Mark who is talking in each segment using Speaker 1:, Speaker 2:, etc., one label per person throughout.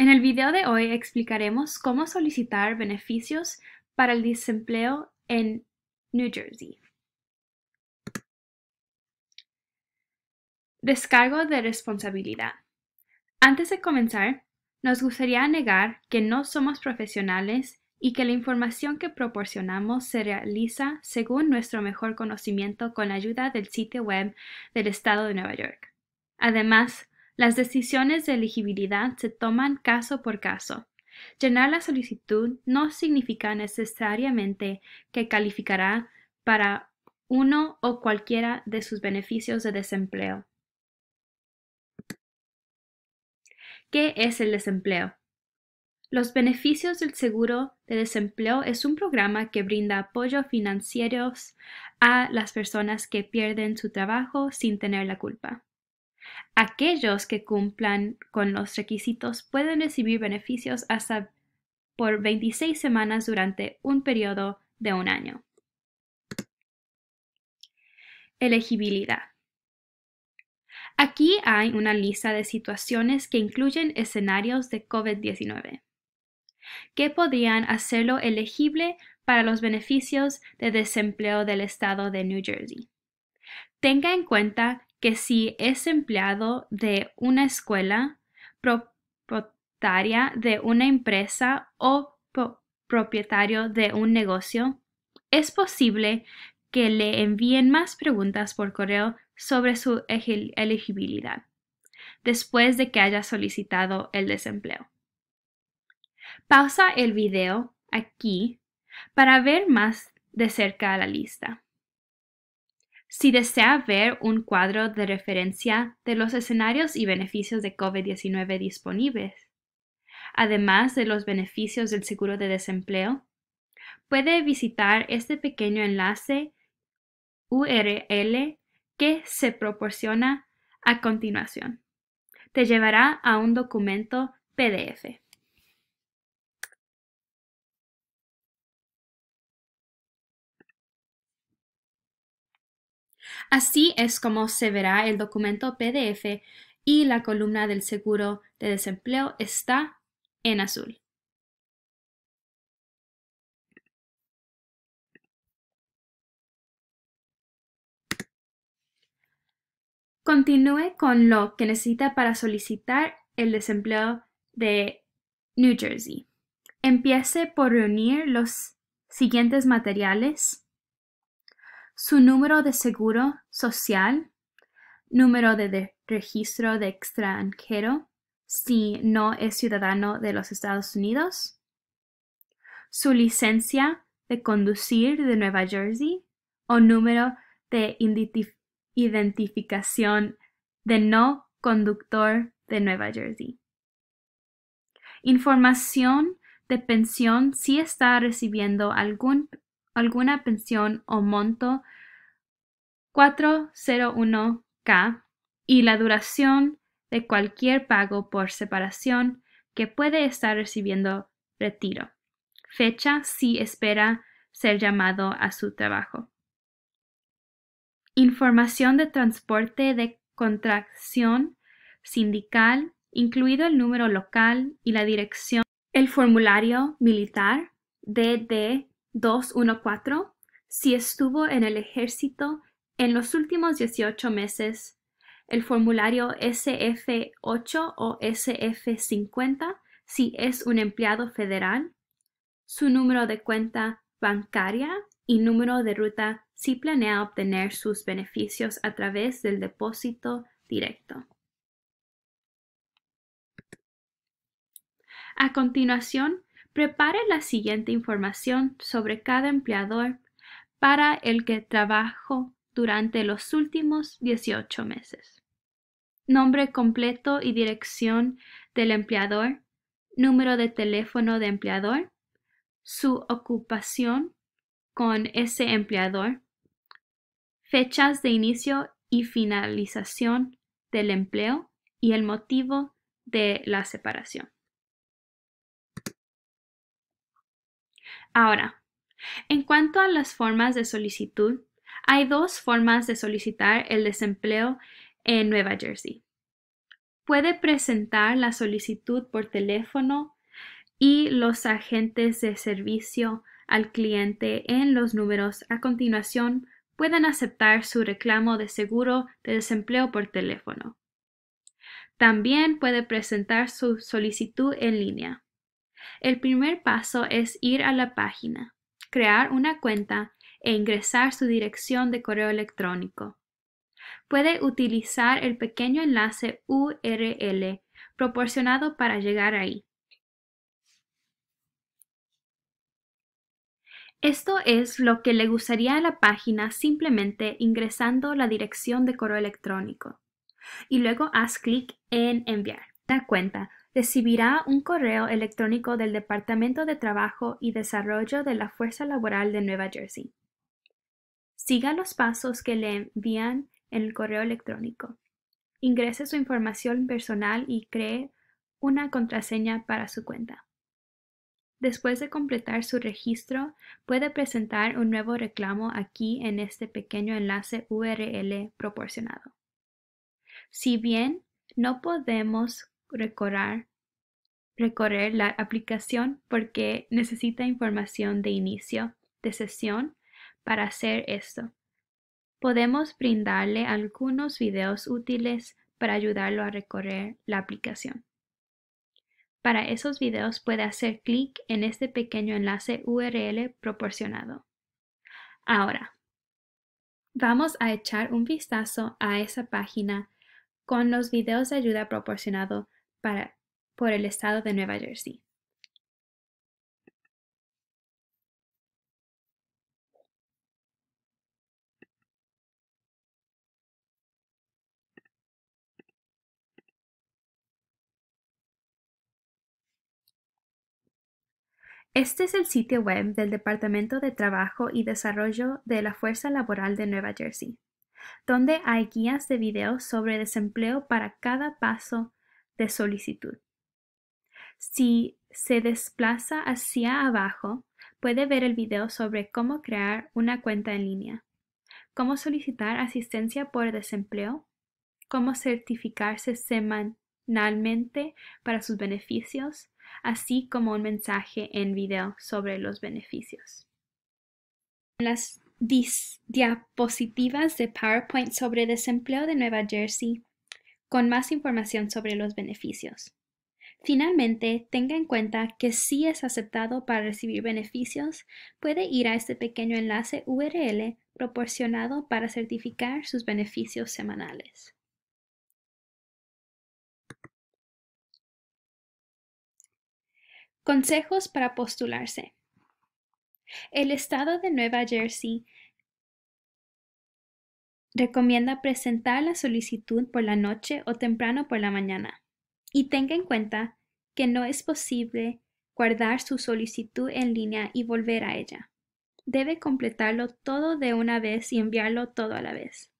Speaker 1: En el video de hoy explicaremos cómo solicitar beneficios para el desempleo en New Jersey. Descargo de responsabilidad. Antes de comenzar, nos gustaría negar que no somos profesionales y que la información que proporcionamos se realiza según nuestro mejor conocimiento con la ayuda del sitio web del Estado de Nueva York. Además, las decisiones de elegibilidad se toman caso por caso. Llenar la solicitud no significa necesariamente que calificará para uno o cualquiera de sus beneficios de desempleo. ¿Qué es el desempleo? Los beneficios del seguro de desempleo es un programa que brinda apoyo financiero a las personas que pierden su trabajo sin tener la culpa. Aquellos que cumplan con los requisitos pueden recibir beneficios hasta por 26 semanas durante un periodo de un año. Elegibilidad. Aquí hay una lista de situaciones que incluyen escenarios de COVID-19 que podrían hacerlo elegible para los beneficios de desempleo del estado de New Jersey. Tenga en cuenta que si es empleado de una escuela, propietaria de una empresa o propietario de un negocio, es posible que le envíen más preguntas por correo sobre su elegibilidad después de que haya solicitado el desempleo. Pausa el video aquí para ver más de cerca la lista. Si desea ver un cuadro de referencia de los escenarios y beneficios de COVID-19 disponibles, además de los beneficios del seguro de desempleo, puede visitar este pequeño enlace URL que se proporciona a continuación. Te llevará a un documento PDF. Así es como se verá el documento PDF y la columna del seguro de desempleo está en azul. Continúe con lo que necesita para solicitar el desempleo de New Jersey. Empiece por reunir los siguientes materiales su número de seguro social, número de, registro de extranjero si no es ciudadano de los Estados Unidos, su licencia de conducir de Nueva Jersey o número de identificación de no conductor de Nueva Jersey. Información de pensión si está recibiendo algún alguna pensión o monto 401k y la duración de cualquier pago por separación que puede estar recibiendo retiro. Fecha si espera ser llamado a su trabajo. Información de transporte de contracción sindical, incluido el número local y la dirección. El formulario militar DD 214 si estuvo en el ejército en los últimos 18 meses. El formulario SF8 o SF50 si es un empleado federal. Su número de cuenta bancaria y número de ruta si planea obtener sus beneficios a través del depósito directo. A continuación, Prepare la siguiente información sobre cada empleador para el que trabajó durante los últimos 18 meses. Nombre completo y dirección del empleador, número de teléfono de empleador, su ocupación con ese empleador, fechas de inicio y finalización del empleo y el motivo de la separación. Ahora, en cuanto a las formas de solicitud, hay dos formas de solicitar el desempleo en Nueva Jersey. Puede presentar la solicitud por teléfono y los agentes de servicio al cliente en los números a continuación pueden aceptar su reclamo de seguro de desempleo por teléfono. También puede presentar su solicitud en línea. El primer paso es ir a la página, crear una cuenta e ingresar su dirección de correo electrónico. Puede utilizar el pequeño enlace URL proporcionado para llegar ahí. Esto es lo que le gustaría a la página simplemente ingresando la dirección de correo electrónico. Y luego haz clic en enviar. La cuenta recibirá un correo electrónico del Departamento de Trabajo y Desarrollo de la Fuerza Laboral de Nueva Jersey. Siga los pasos que le envían en el correo electrónico. Ingrese su información personal y cree una contraseña para su cuenta. Después de completar su registro, puede presentar un nuevo reclamo aquí en este pequeño enlace URL proporcionado. Si bien no podemos recordar recorrer la aplicación porque necesita información de inicio de sesión para hacer esto. Podemos brindarle algunos videos útiles para ayudarlo a recorrer la aplicación. Para esos videos puede hacer clic en este pequeño enlace URL proporcionado. Ahora, vamos a echar un vistazo a esa página con los videos de ayuda proporcionado para por el estado de Nueva Jersey. Este es el sitio web del Departamento de Trabajo y Desarrollo de la Fuerza Laboral de Nueva Jersey, donde hay guías de video sobre desempleo para cada paso de solicitud. Si se desplaza hacia abajo, puede ver el video sobre cómo crear una cuenta en línea, cómo solicitar asistencia por desempleo, cómo certificarse semanalmente para sus beneficios, así como un mensaje en video sobre los beneficios. Las diapositivas de PowerPoint sobre desempleo de Nueva Jersey con más información sobre los beneficios. Finalmente, tenga en cuenta que si es aceptado para recibir beneficios, puede ir a este pequeño enlace URL proporcionado para certificar sus beneficios semanales. Consejos para postularse. El estado de Nueva Jersey recomienda presentar la solicitud por la noche o temprano por la mañana y tenga en cuenta que no es posible guardar su solicitud en línea y volver a ella. Debe completarlo todo de una vez y enviarlo todo a la vez.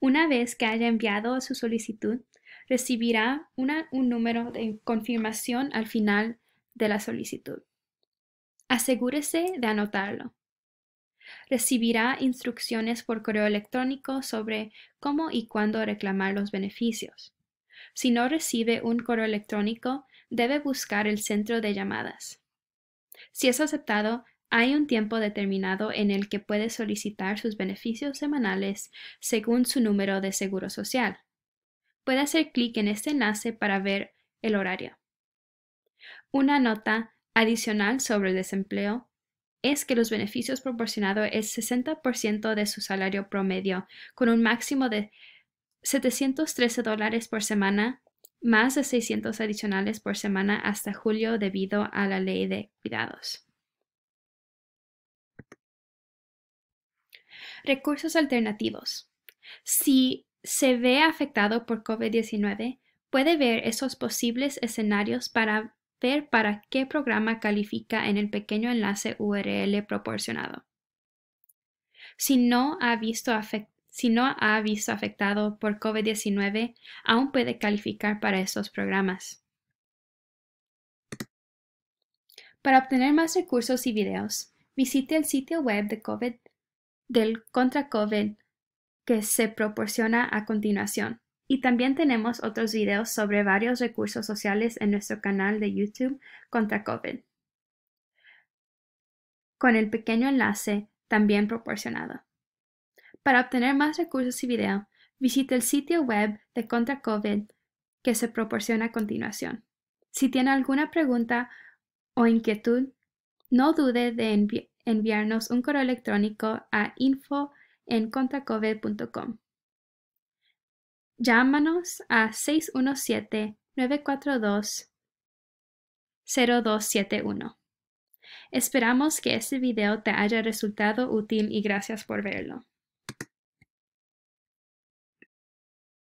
Speaker 1: Una vez que haya enviado su solicitud, recibirá un número de confirmación al final de la solicitud. Asegúrese de anotarlo. Recibirá instrucciones por correo electrónico sobre cómo y cuándo reclamar los beneficios. Si no recibe un correo electrónico, debe buscar el centro de llamadas. Si es aceptado, hay un tiempo determinado en el que puede solicitar sus beneficios semanales según su número de seguro social. Puede hacer clic en este enlace para ver el horario. Una nota adicional sobre el desempleo es que los beneficios proporcionados es 60% de su salario promedio, con un máximo de 713 dólares por semana, más de 600 adicionales por semana hasta julio debido a la ley de cuidados. Recursos alternativos. Si se ve afectado por COVID-19, puede ver esos posibles escenarios para ver para qué programa califica en el pequeño enlace URL proporcionado. Si no ha visto afectado si no ha visto afectado por COVID-19, aún puede calificar para estos programas. Para obtener más recursos y videos, visite el sitio web de COVID, del Contra COVID que se proporciona a continuación. Y también tenemos otros videos sobre varios recursos sociales en nuestro canal de YouTube Contra COVID, con el pequeño enlace también proporcionado. Para obtener más recursos y video, visite el sitio web de Contra que se proporciona a continuación. Si tiene alguna pregunta o inquietud, no dude de enviarnos un correo electrónico a info en Llámanos a 617-942-0271. Esperamos que este video te haya resultado útil y gracias por verlo.